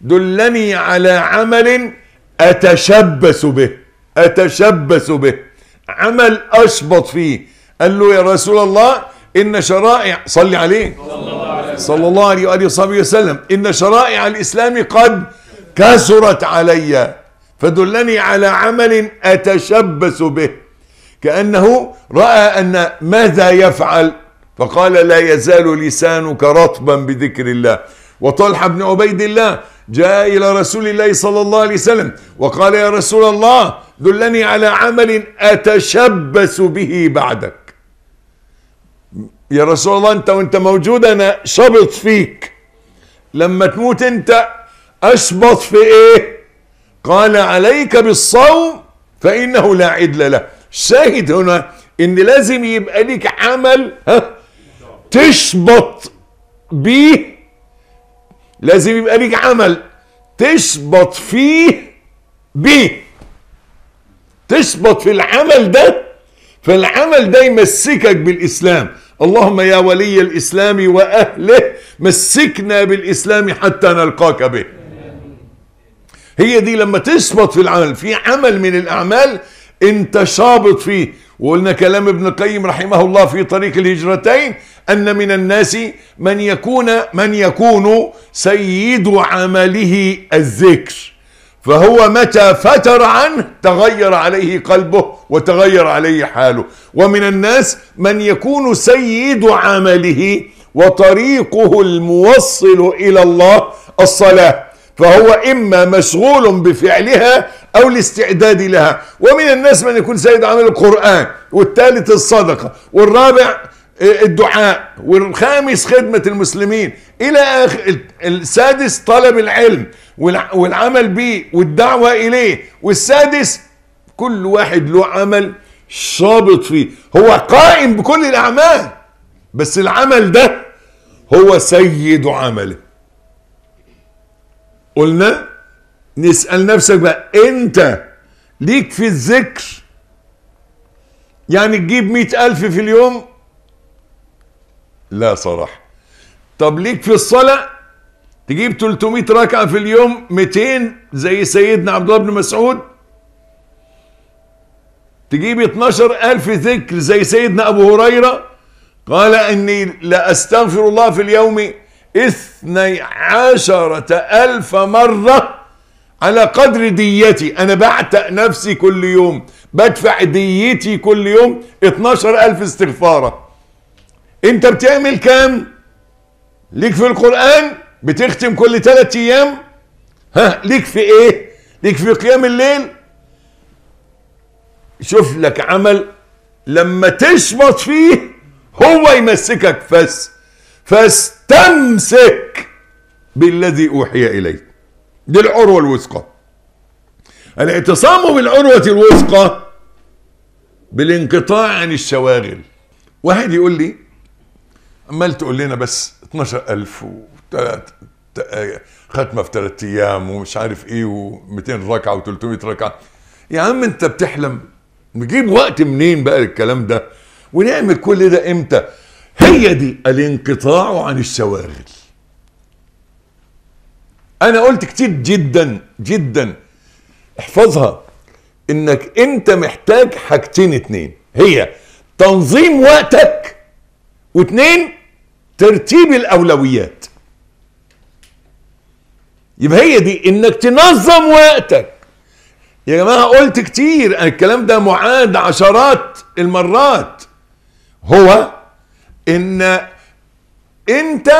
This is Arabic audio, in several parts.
دلني على عمل اتشبث به اتشبث به عمل اشبط فيه قال له يا رسول الله ان شرائع صلي عليه صلى الله عليه واله وصحبه وسلم ان شرائع الاسلام قد كسرت علي فدلني على عمل اتشبث به كانه راى ان ماذا يفعل فقال لا يزال لسانك رطبا بذكر الله وطلحه بن عبيد الله جاء إلى رسول الله صلى الله عليه وسلم وقال يا رسول الله دلني على عمل أتشبث به بعدك يا رسول الله أنت وأنت موجود أنا شبط فيك لما تموت أنت أشبط في إيه قال عليك بالصوم فإنه لا عدل له شاهد هنا ان لازم يبقى لك عمل ها تشبط بيه لازم يبقى ليك عمل تثبت فيه بيه تثبت في العمل ده فالعمل ده يمسكك بالإسلام اللهم يا ولي الإسلام وأهله مسكنا بالإسلام حتى نلقاك به هي دي لما تثبت في العمل في عمل من الأعمال انت شابط فيه وقلنا كلام ابن القيم رحمه الله في طريق الهجرتين أن من الناس من يكون من يكون سيد عمله الذكر فهو متى فتر عنه تغير عليه قلبه وتغير عليه حاله ومن الناس من يكون سيد عمله وطريقه الموصل إلى الله الصلاة فهو إما مشغول بفعلها أو الاستعداد لها ومن الناس من يكون سيد عمل القرآن والثالث الصدقة والرابع الدعاء والخامس خدمة المسلمين إلى السادس طلب العلم والعمل به والدعوة إليه والسادس كل واحد له عمل شابط فيه هو قائم بكل الأعمال بس العمل ده هو سيد عمله قلنا نسأل نفسك بقى أنت ليك في الذكر يعني تجيب مئة ألف في اليوم لا صراحة طب ليك في الصلاة تجيب 300 ركعة في اليوم 200 زي سيدنا عبد الله بن مسعود تجيب 12000 ذكر زي سيدنا أبو هريرة قال إني لأستغفر الله في اليوم 12 ألف مرة على قدر ديتي أنا بعتق نفسي كل يوم بدفع ديتي كل يوم 12000 استغفارة انت بتعمل كام ليك في القرآن بتختم كل ثلاث ايام ها ليك في ايه ليك في قيام الليل شوف لك عمل لما تشبط فيه هو يمسكك فس فاستمسك بالذي اوحي اليك دي العروه الوثقى الاعتصام بالعروه الوثقى بالانقطاع عن الشواغل واحد يقول لي عمال تقول لنا بس 12000 و ختمه في ثلاث ايام ومش عارف ايه و200 ركعه و300 ركعه يا عم انت بتحلم نجيب وقت منين بقى الكلام ده ونعمل كل ده امتى هي دي الانقطاع عن الشواغل انا قلت كتير جدا جدا احفظها انك انت محتاج حاجتين اتنين هي تنظيم وقتك واتنين ترتيب الاولويات يبقى هي دي انك تنظم وقتك يا جماعه قلت كتير الكلام ده معاد عشرات المرات هو ان انت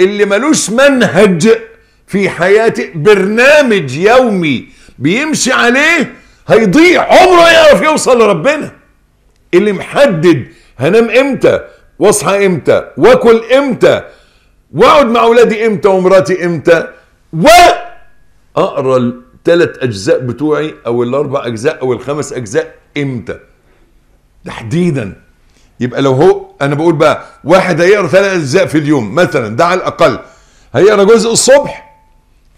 اللي ملوش منهج في حياتك برنامج يومي بيمشي عليه هيضيع عمره يعرف يوصل لربنا اللي محدد هنام امتى واصحى امتى واكل امتى واقعد مع اولادي امتى ومراتي امتى واقرا الثلاث اجزاء بتوعي او الاربع اجزاء او الخمس اجزاء امتى تحديدا يبقى لو هو انا بقول بقى واحد هيقرا ثلاث اجزاء في اليوم مثلا ده على الاقل هيقرا جزء الصبح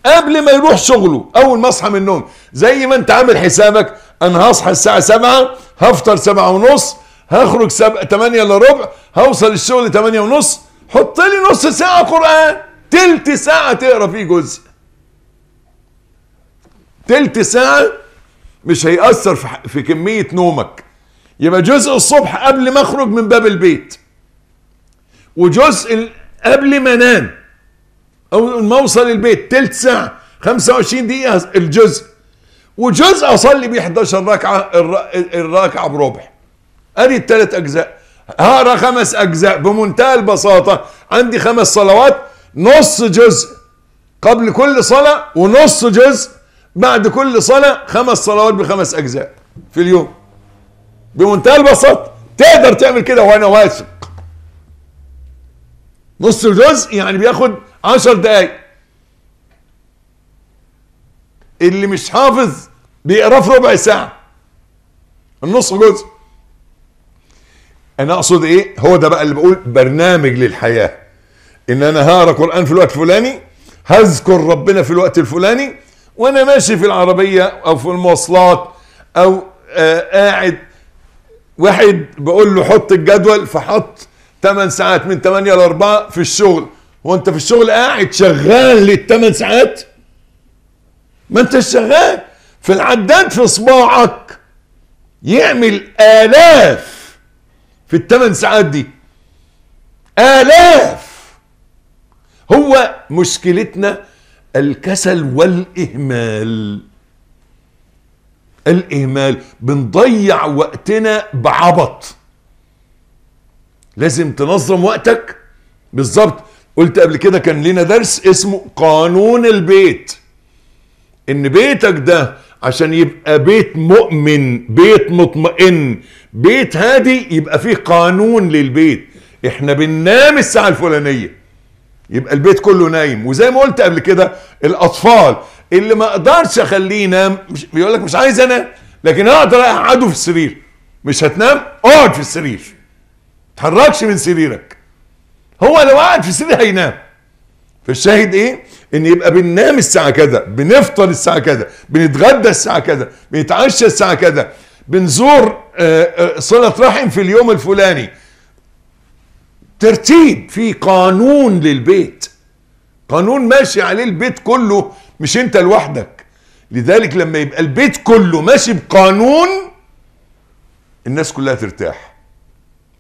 قبل ما يروح شغله اول ما اصحى من النوم زي ما انت عامل حسابك انا هصحى الساعه 7 هفطر 7 ونص هخرج سبعة 8 الا ربع هوصل الشغل 8 ونص حط لي نص ساعة قرآن تلت ساعة تقرا فيه جزء تلت ساعة مش هيأثر في, في كمية نومك يبقى جزء الصبح قبل ما اخرج من باب البيت وجزء ال... قبل ما انام او ما اوصل البيت تلت ساعة 25 دقيقة الجزء وجزء اصلي بيه 11 ركعة الركعة بربع ادي الثلاث اجزاء هقرا خمس اجزاء بمنتهى البساطه عندي خمس صلوات نص جزء قبل كل صلاه ونص جزء بعد كل صلاه خمس صلوات بخمس اجزاء في اليوم بمنتهى البساطه تقدر تعمل كده وانا واثق نص الجزء يعني بياخد عشر دقايق اللي مش حافظ بيقرا في ربع ساعه النص جزء انا اقصد ايه هو ده بقى اللي بقول برنامج للحياه ان انا هقرا قران في الوقت الفلاني هذكر ربنا في الوقت الفلاني وانا ماشي في العربيه او في المواصلات او آه قاعد واحد بقول له حط الجدول فحط 8 ساعات من 8 ل 4 في الشغل وانت في الشغل قاعد شغال للثمان ساعات ما انت شغال في العداد في صباعك يعمل آلاف في الثمان ساعات دي آلاف هو مشكلتنا الكسل والإهمال الإهمال بنضيع وقتنا بعبط لازم تنظم وقتك بالظبط قلت قبل كده كان لنا درس اسمه قانون البيت ان بيتك ده عشان يبقى بيت مؤمن بيت مطمئن بيت هادي يبقى فيه قانون للبيت احنا بننام الساعة الفلانية يبقى البيت كله نايم وزي ما قلت قبل كده الاطفال اللي ما اقدرش اخليه ينام مش بيقول لك مش عايز انام لكن اقدر اقعده في السرير مش هتنام اقعد في السرير تحركش من سريرك هو لو قعد في السرير هينام فالشاهد ايه ان يبقى بننام الساعه كذا بنفطر الساعه كذا بنتغدى الساعه كذا بنتعشى الساعه كذا بنزور آه، آه، صله رحم في اليوم الفلاني ترتيب في قانون للبيت قانون ماشي عليه البيت كله مش انت لوحدك لذلك لما يبقى البيت كله ماشي بقانون الناس كلها ترتاح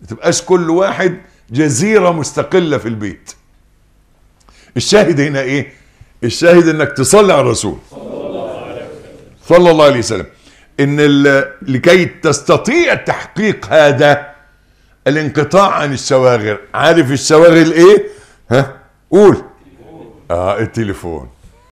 ما تبقاش كل واحد جزيره مستقله في البيت الشاهد هنا ايه الشاهد انك تصلي على الرسول صلى الله عليه وسلم ان لكي تستطيع تحقيق هذا الانقطاع عن الشواغل عارف الشواغل ايه ها قول اه التليفون